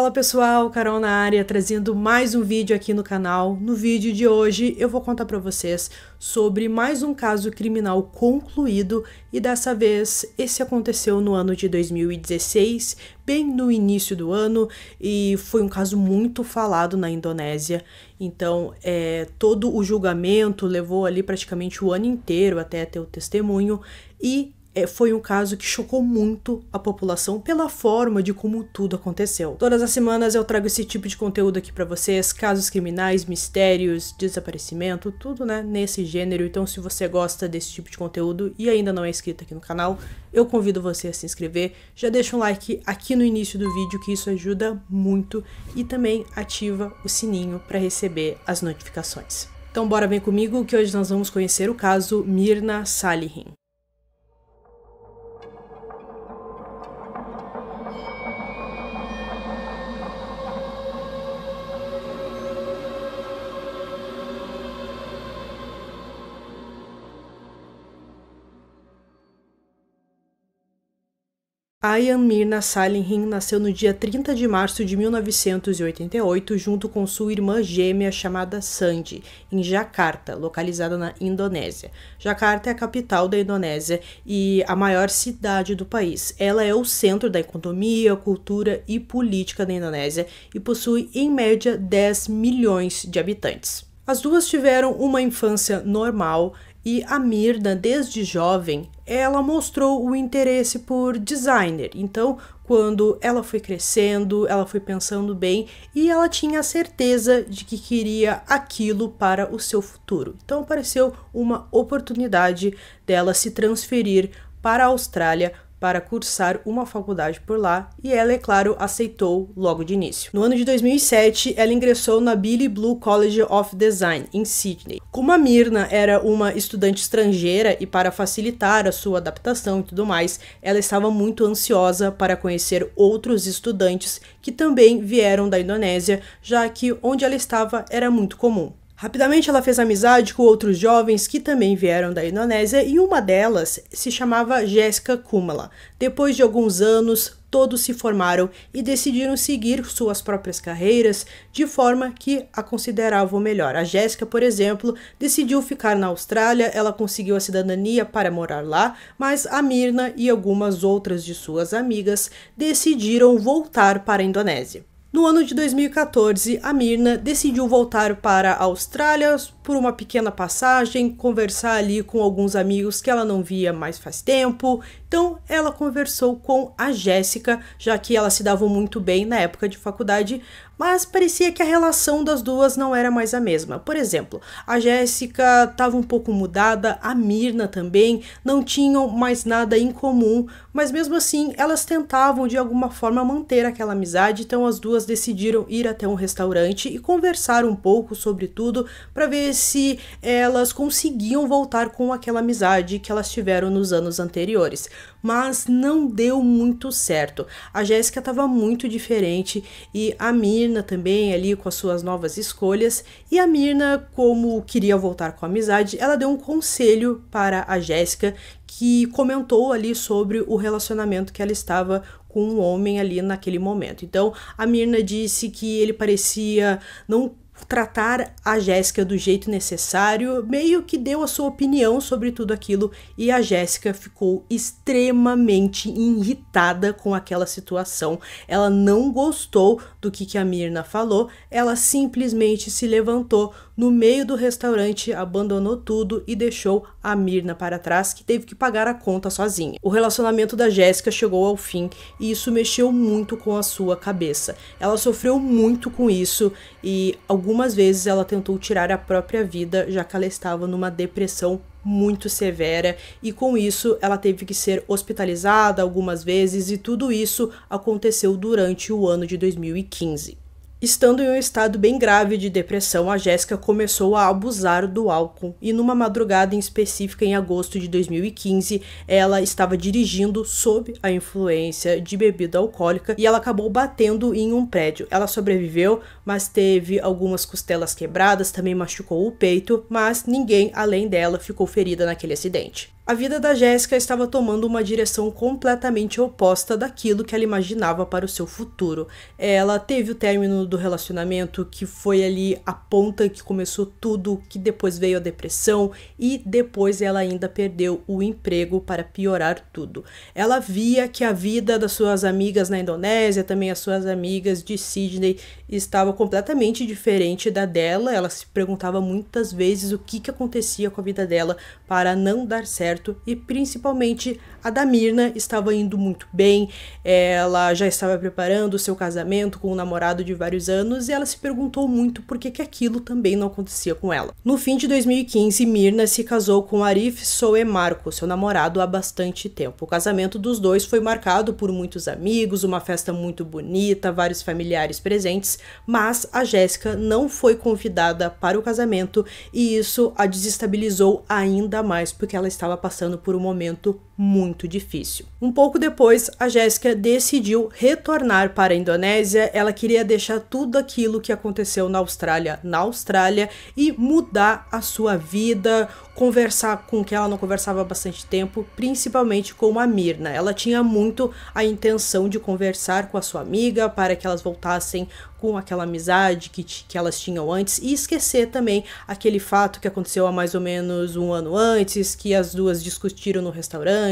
Fala pessoal, Carol na área, trazendo mais um vídeo aqui no canal. No vídeo de hoje eu vou contar para vocês sobre mais um caso criminal concluído e dessa vez esse aconteceu no ano de 2016, bem no início do ano e foi um caso muito falado na Indonésia. Então, é, todo o julgamento levou ali praticamente o ano inteiro até ter o testemunho e é, foi um caso que chocou muito a população pela forma de como tudo aconteceu. Todas as semanas eu trago esse tipo de conteúdo aqui para vocês, casos criminais, mistérios, desaparecimento, tudo, né, nesse gênero. Então, se você gosta desse tipo de conteúdo e ainda não é inscrito aqui no canal, eu convido você a se inscrever. Já deixa um like aqui no início do vídeo que isso ajuda muito e também ativa o sininho para receber as notificações. Então bora vem comigo que hoje nós vamos conhecer o caso Mirna Salihin. Ayan Mirna Salinhin nasceu no dia 30 de março de 1988, junto com sua irmã gêmea chamada Sandy, em Jakarta, localizada na Indonésia. Jakarta é a capital da Indonésia e a maior cidade do país. Ela é o centro da economia, cultura e política da Indonésia e possui, em média, 10 milhões de habitantes. As duas tiveram uma infância normal e a Mirna, desde jovem, ela mostrou o interesse por designer. Então, quando ela foi crescendo, ela foi pensando bem e ela tinha a certeza de que queria aquilo para o seu futuro. Então, apareceu uma oportunidade dela se transferir para a Austrália para cursar uma faculdade por lá e ela, é claro, aceitou logo de início. No ano de 2007, ela ingressou na Billy Blue College of Design, em Sydney. Como a Mirna era uma estudante estrangeira e para facilitar a sua adaptação e tudo mais, ela estava muito ansiosa para conhecer outros estudantes que também vieram da Indonésia, já que onde ela estava era muito comum. Rapidamente ela fez amizade com outros jovens que também vieram da Indonésia e uma delas se chamava Jéssica Kumala. Depois de alguns anos, todos se formaram e decidiram seguir suas próprias carreiras de forma que a consideravam melhor. A Jéssica, por exemplo, decidiu ficar na Austrália, ela conseguiu a cidadania para morar lá, mas a Mirna e algumas outras de suas amigas decidiram voltar para a Indonésia. No ano de 2014, a Mirna decidiu voltar para a Austrália por uma pequena passagem, conversar ali com alguns amigos que ela não via mais faz tempo. Então, ela conversou com a Jéssica, já que elas se davam muito bem na época de faculdade mas parecia que a relação das duas não era mais a mesma. Por exemplo, a Jéssica estava um pouco mudada, a Mirna também, não tinham mais nada em comum, mas mesmo assim elas tentavam de alguma forma manter aquela amizade, então as duas decidiram ir até um restaurante e conversar um pouco sobre tudo para ver se elas conseguiam voltar com aquela amizade que elas tiveram nos anos anteriores. Mas não deu muito certo. A Jéssica estava muito diferente e a Mirna Mirna também ali com as suas novas escolhas. E a Mirna, como queria voltar com a amizade, ela deu um conselho para a Jéssica que comentou ali sobre o relacionamento que ela estava com um homem ali naquele momento. Então, a Mirna disse que ele parecia não tratar a Jéssica do jeito necessário, meio que deu a sua opinião sobre tudo aquilo e a Jéssica ficou extremamente irritada com aquela situação. Ela não gostou do que, que a Mirna falou, ela simplesmente se levantou no meio do restaurante, abandonou tudo e deixou a Mirna para trás, que teve que pagar a conta sozinha. O relacionamento da Jéssica chegou ao fim e isso mexeu muito com a sua cabeça. Ela sofreu muito com isso e algumas vezes ela tentou tirar a própria vida, já que ela estava numa depressão muito severa e com isso ela teve que ser hospitalizada algumas vezes e tudo isso aconteceu durante o ano de 2015. Estando em um estado bem grave de depressão, a Jéssica começou a abusar do álcool e numa madrugada em específica em agosto de 2015, ela estava dirigindo sob a influência de bebida alcoólica e ela acabou batendo em um prédio. Ela sobreviveu, mas teve algumas costelas quebradas, também machucou o peito, mas ninguém além dela ficou ferida naquele acidente a vida da Jéssica estava tomando uma direção completamente oposta daquilo que ela imaginava para o seu futuro. Ela teve o término do relacionamento, que foi ali a ponta que começou tudo, que depois veio a depressão e depois ela ainda perdeu o emprego para piorar tudo. Ela via que a vida das suas amigas na Indonésia, também as suas amigas de Sydney, estava completamente diferente da dela. Ela se perguntava muitas vezes o que, que acontecia com a vida dela para não dar certo certo e principalmente a da Mirna estava indo muito bem. Ela já estava preparando o seu casamento com um namorado de vários anos e ela se perguntou muito por que, que aquilo também não acontecia com ela. No fim de 2015, Mirna se casou com Arif Soe Marco, seu namorado há bastante tempo. O casamento dos dois foi marcado por muitos amigos, uma festa muito bonita, vários familiares presentes, mas a Jéssica não foi convidada para o casamento e isso a desestabilizou ainda mais porque ela estava passando por um momento muito difícil. Um pouco depois, a Jéssica decidiu retornar para a Indonésia. Ela queria deixar tudo aquilo que aconteceu na Austrália na Austrália e mudar a sua vida, conversar com quem ela não conversava há bastante tempo, principalmente com a Mirna. Ela tinha muito a intenção de conversar com a sua amiga para que elas voltassem com aquela amizade que, que elas tinham antes e esquecer também aquele fato que aconteceu há mais ou menos um ano antes, que as duas discutiram no restaurante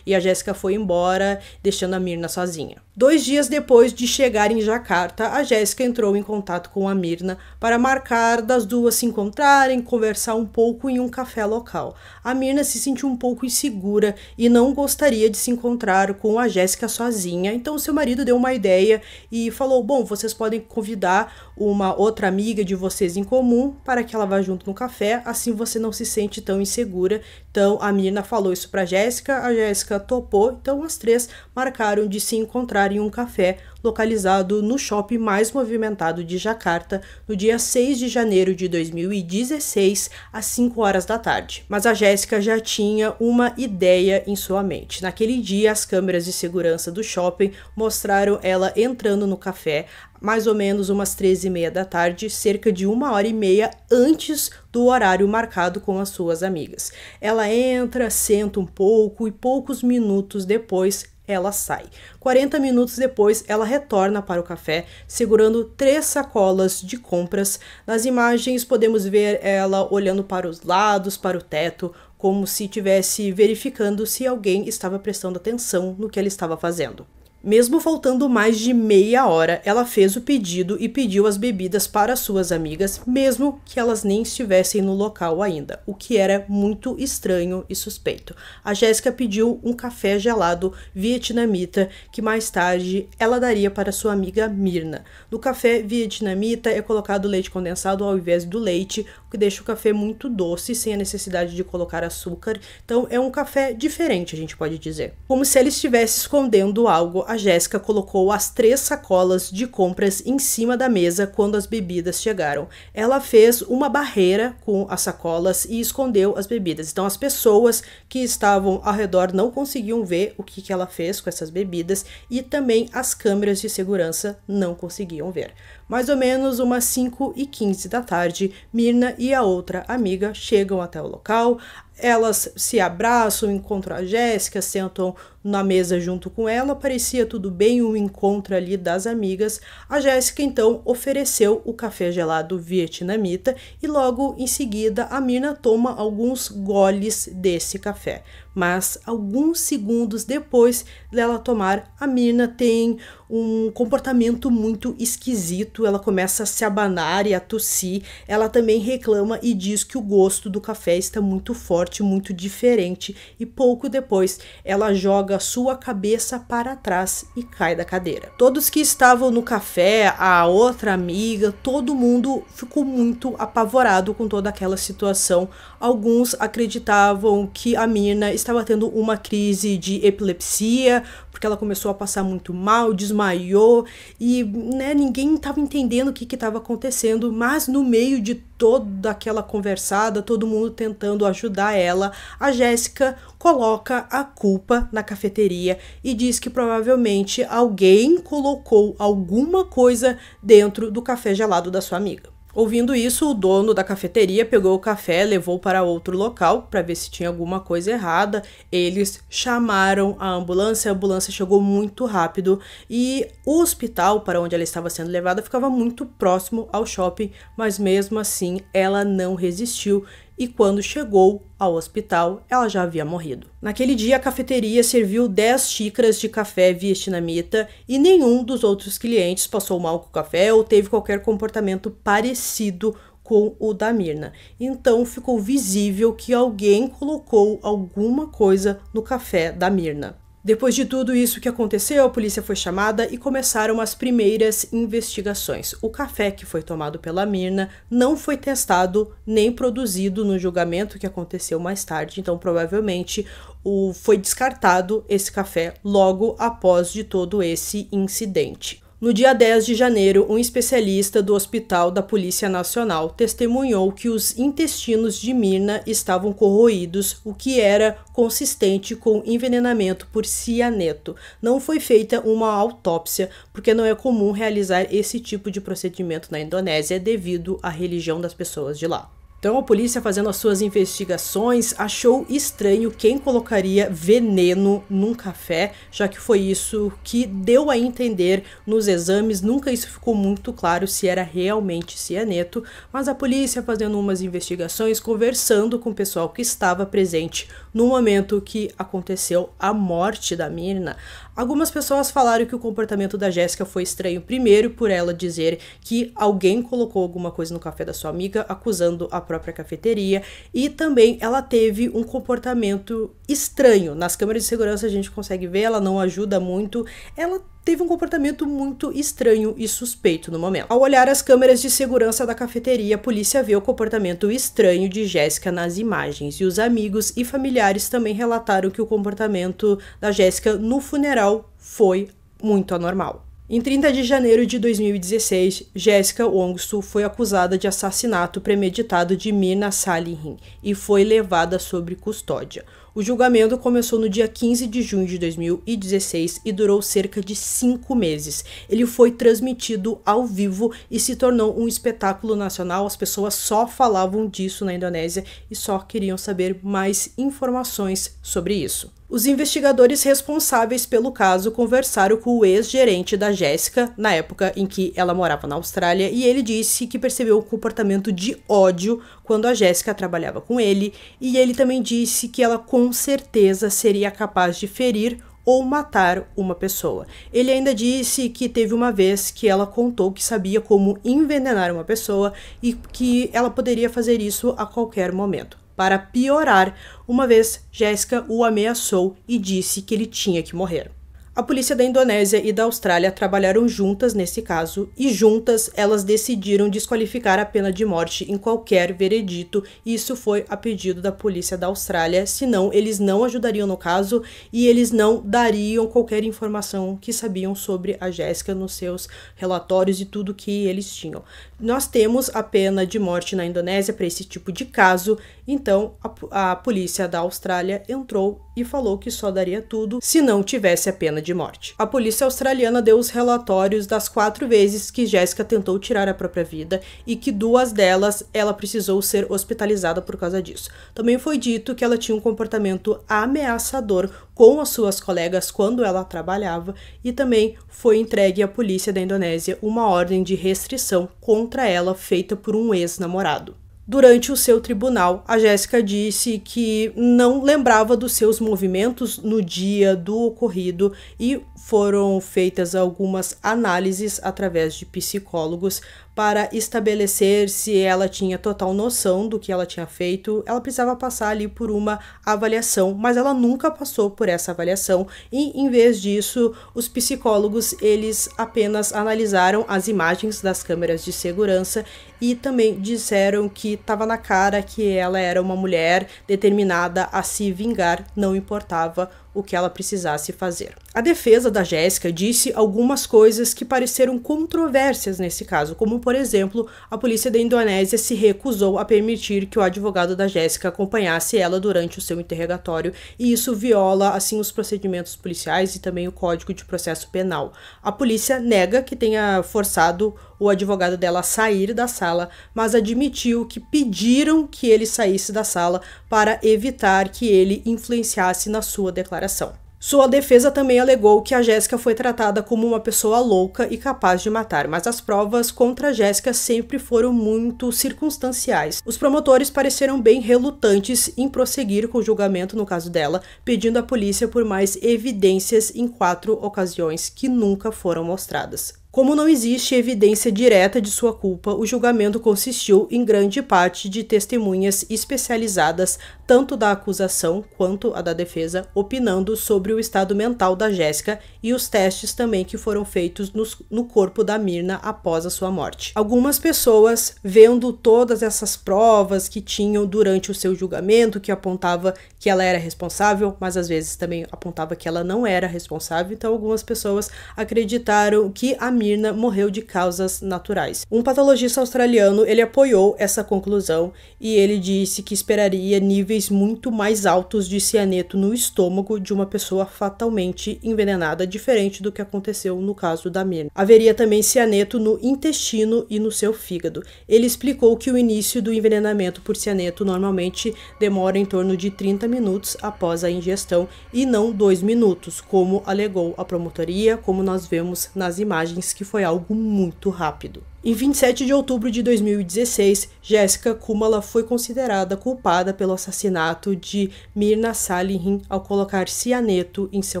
e a Jéssica foi embora, deixando a Mirna sozinha. Dois dias depois de chegar em Jacarta, a Jéssica entrou em contato com a Mirna para marcar das duas se encontrarem, conversar um pouco em um café local. A Mirna se sentiu um pouco insegura e não gostaria de se encontrar com a Jéssica sozinha, então seu marido deu uma ideia e falou: Bom, vocês podem convidar uma outra amiga de vocês em comum para que ela vá junto no café, assim você não se sente tão insegura. Então a Mirna falou isso para a Jéssica, a Jéssica topou, então as três marcaram de se encontrar em um café localizado no shopping mais movimentado de Jacarta no dia 6 de janeiro de 2016, às 5 horas da tarde. Mas a Jéssica já tinha uma ideia em sua mente. Naquele dia, as câmeras de segurança do shopping mostraram ela entrando no café, mais ou menos umas 13 e meia da tarde, cerca de uma hora e meia antes do horário marcado com as suas amigas. Ela entra, senta um pouco e poucos minutos depois ela sai. 40 minutos depois, ela retorna para o café, segurando três sacolas de compras. Nas imagens, podemos ver ela olhando para os lados, para o teto, como se estivesse verificando se alguém estava prestando atenção no que ela estava fazendo. Mesmo faltando mais de meia hora, ela fez o pedido e pediu as bebidas para suas amigas, mesmo que elas nem estivessem no local ainda, o que era muito estranho e suspeito. A Jéssica pediu um café gelado vietnamita que mais tarde ela daria para sua amiga Mirna. No café vietnamita é colocado leite condensado ao invés do leite, o que deixa o café muito doce sem a necessidade de colocar açúcar. Então é um café diferente, a gente pode dizer. Como se ela estivesse escondendo algo a Jéssica colocou as três sacolas de compras em cima da mesa quando as bebidas chegaram. Ela fez uma barreira com as sacolas e escondeu as bebidas. Então, as pessoas que estavam ao redor não conseguiam ver o que, que ela fez com essas bebidas e também as câmeras de segurança não conseguiam ver. Mais ou menos umas 5 e 15 da tarde, Mirna e a outra amiga chegam até o local. Elas se abraçam, encontram a Jéssica, sentam na mesa junto com ela. Parecia tudo bem um encontro ali das amigas. A Jéssica então ofereceu o café gelado vietnamita e logo em seguida a Mirna toma alguns goles desse café mas alguns segundos depois dela tomar, a Mirna tem um comportamento muito esquisito, ela começa a se abanar e a tossir. Ela também reclama e diz que o gosto do café está muito forte, muito diferente, e pouco depois ela joga sua cabeça para trás e cai da cadeira. Todos que estavam no café, a outra amiga, todo mundo ficou muito apavorado com toda aquela situação. Alguns acreditavam que a Mirna estava tendo uma crise de epilepsia, porque ela começou a passar muito mal, desmaiou e né, ninguém estava entendendo o que estava acontecendo, mas no meio de toda aquela conversada, todo mundo tentando ajudar ela, a Jéssica coloca a culpa na cafeteria e diz que provavelmente alguém colocou alguma coisa dentro do café gelado da sua amiga. Ouvindo isso, o dono da cafeteria pegou o café, levou para outro local para ver se tinha alguma coisa errada. Eles chamaram a ambulância, a ambulância chegou muito rápido e o hospital para onde ela estava sendo levada ficava muito próximo ao shopping, mas mesmo assim ela não resistiu e quando chegou ao hospital, ela já havia morrido. Naquele dia, a cafeteria serviu 10 xícaras de café vietnamita e nenhum dos outros clientes passou mal com o café ou teve qualquer comportamento parecido com o da Mirna. Então ficou visível que alguém colocou alguma coisa no café da Mirna. Depois de tudo isso que aconteceu, a polícia foi chamada e começaram as primeiras investigações. O café que foi tomado pela Mirna não foi testado nem produzido no julgamento que aconteceu mais tarde, então provavelmente o, foi descartado esse café logo após de todo esse incidente. No dia 10 de janeiro, um especialista do Hospital da Polícia Nacional testemunhou que os intestinos de Mirna estavam corroídos, o que era consistente com envenenamento por cianeto. Não foi feita uma autópsia, porque não é comum realizar esse tipo de procedimento na Indonésia é devido à religião das pessoas de lá. Então a polícia, fazendo as suas investigações, achou estranho quem colocaria veneno num café, já que foi isso que deu a entender nos exames. Nunca isso ficou muito claro se era realmente cianeto, mas a polícia, fazendo umas investigações, conversando com o pessoal que estava presente no momento que aconteceu a morte da Mirna, Algumas pessoas falaram que o comportamento da Jéssica foi estranho, primeiro por ela dizer que alguém colocou alguma coisa no café da sua amiga, acusando a própria cafeteria, e também ela teve um comportamento estranho. Nas câmeras de segurança a gente consegue ver, ela não ajuda muito, ela teve um comportamento muito estranho e suspeito no momento. Ao olhar as câmeras de segurança da cafeteria, a polícia vê o comportamento estranho de Jéssica nas imagens e os amigos e familiares também relataram que o comportamento da Jéssica no funeral foi muito anormal. Em 30 de janeiro de 2016, Jéssica Wongsu foi acusada de assassinato premeditado de Mirna Salihin e foi levada sob custódia. O julgamento começou no dia 15 de junho de 2016 e durou cerca de cinco meses. Ele foi transmitido ao vivo e se tornou um espetáculo nacional. As pessoas só falavam disso na Indonésia e só queriam saber mais informações sobre isso. Os investigadores responsáveis pelo caso conversaram com o ex-gerente da Jéssica, na época em que ela morava na Austrália, e ele disse que percebeu o comportamento de ódio quando a Jéssica trabalhava com ele, e ele também disse que ela com certeza seria capaz de ferir ou matar uma pessoa. Ele ainda disse que teve uma vez que ela contou que sabia como envenenar uma pessoa e que ela poderia fazer isso a qualquer momento para piorar, uma vez Jéssica o ameaçou e disse que ele tinha que morrer. A polícia da Indonésia e da Austrália trabalharam juntas nesse caso e juntas elas decidiram desqualificar a pena de morte em qualquer veredito. Isso foi a pedido da polícia da Austrália, senão eles não ajudariam no caso e eles não dariam qualquer informação que sabiam sobre a Jéssica nos seus relatórios e tudo que eles tinham. Nós temos a pena de morte na Indonésia para esse tipo de caso, então a, a polícia da Austrália entrou e falou que só daria tudo se não tivesse a pena de de morte. A polícia australiana deu os relatórios das quatro vezes que Jéssica tentou tirar a própria vida e que duas delas ela precisou ser hospitalizada por causa disso. Também foi dito que ela tinha um comportamento ameaçador com as suas colegas quando ela trabalhava e também foi entregue à polícia da Indonésia uma ordem de restrição contra ela feita por um ex-namorado. Durante o seu tribunal, a Jéssica disse que não lembrava dos seus movimentos no dia do ocorrido e foram feitas algumas análises através de psicólogos para estabelecer se ela tinha total noção do que ela tinha feito, ela precisava passar ali por uma avaliação, mas ela nunca passou por essa avaliação e em vez disso, os psicólogos eles apenas analisaram as imagens das câmeras de segurança e também disseram que estava na cara que ela era uma mulher determinada a se vingar, não importava o que ela precisasse fazer. A defesa da Jéssica disse algumas coisas que pareceram controvérsias nesse caso, como por exemplo, a polícia da Indonésia se recusou a permitir que o advogado da Jéssica acompanhasse ela durante o seu interrogatório, e isso viola assim os procedimentos policiais e também o Código de Processo Penal. A polícia nega que tenha forçado o advogado dela a sair da sala, mas admitiu que pediram que ele saísse da sala para evitar que ele influenciasse na sua declaração declaração. Sua defesa também alegou que a Jéssica foi tratada como uma pessoa louca e capaz de matar, mas as provas contra a Jéssica sempre foram muito circunstanciais. Os promotores pareceram bem relutantes em prosseguir com o julgamento no caso dela, pedindo à polícia por mais evidências em quatro ocasiões que nunca foram mostradas. Como não existe evidência direta de sua culpa, o julgamento consistiu em grande parte de testemunhas especializadas, tanto da acusação quanto a da defesa, opinando sobre o estado mental da Jéssica e os testes também que foram feitos no, no corpo da Mirna após a sua morte. Algumas pessoas, vendo todas essas provas que tinham durante o seu julgamento, que apontava que ela era responsável, mas às vezes também apontava que ela não era responsável, então algumas pessoas acreditaram que a Mirna Mirna morreu de causas naturais. Um patologista australiano, ele apoiou essa conclusão e ele disse que esperaria níveis muito mais altos de cianeto no estômago de uma pessoa fatalmente envenenada, diferente do que aconteceu no caso da Mirna. Haveria também cianeto no intestino e no seu fígado. Ele explicou que o início do envenenamento por cianeto normalmente demora em torno de 30 minutos após a ingestão e não 2 minutos, como alegou a promotoria, como nós vemos nas imagens que foi algo muito rápido. Em 27 de outubro de 2016, Jéssica Kumala foi considerada culpada pelo assassinato de Mirna Salihin ao colocar cianeto em seu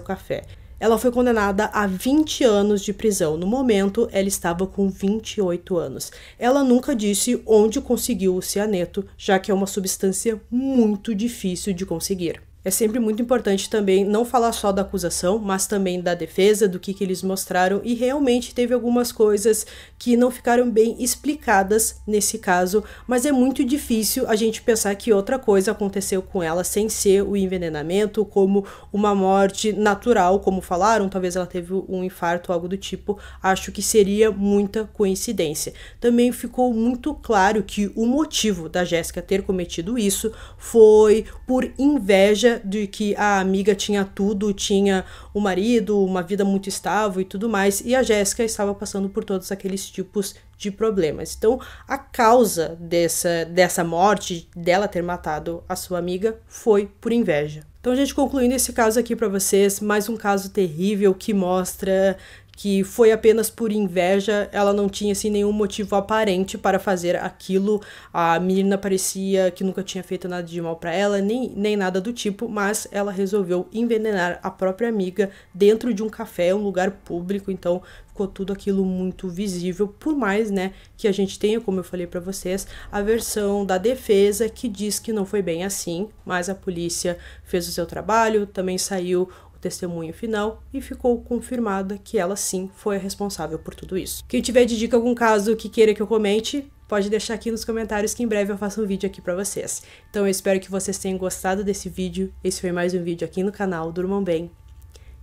café. Ela foi condenada a 20 anos de prisão. No momento, ela estava com 28 anos. Ela nunca disse onde conseguiu o cianeto, já que é uma substância muito difícil de conseguir. É sempre muito importante também não falar só da acusação, mas também da defesa, do que, que eles mostraram, e realmente teve algumas coisas que não ficaram bem explicadas nesse caso, mas é muito difícil a gente pensar que outra coisa aconteceu com ela sem ser o envenenamento, como uma morte natural, como falaram, talvez ela teve um infarto, algo do tipo, acho que seria muita coincidência. Também ficou muito claro que o motivo da Jéssica ter cometido isso foi por inveja mídia de que a amiga tinha tudo, tinha o um marido, uma vida muito estável e tudo mais, e a Jéssica estava passando por todos aqueles tipos de problemas. Então, a causa dessa, dessa morte, dela ter matado a sua amiga, foi por inveja. Então, gente, concluindo esse caso aqui para vocês, mais um caso terrível que mostra que foi apenas por inveja, ela não tinha assim nenhum motivo aparente para fazer aquilo. A menina parecia que nunca tinha feito nada de mal para ela, nem, nem nada do tipo, mas ela resolveu envenenar a própria amiga dentro de um café, um lugar público, então ficou tudo aquilo muito visível, por mais, né, que a gente tenha, como eu falei para vocês, a versão da defesa que diz que não foi bem assim, mas a polícia fez o seu trabalho, também saiu o testemunho final e ficou confirmada que ela sim foi a responsável por tudo isso. Quem tiver de dica algum caso que queira que eu comente, pode deixar aqui nos comentários que em breve eu faço um vídeo aqui para vocês. Então eu espero que vocês tenham gostado desse vídeo. Esse foi mais um vídeo aqui no canal Durmam Bem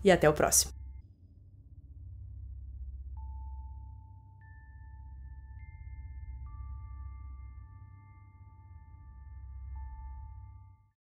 e até o próximo.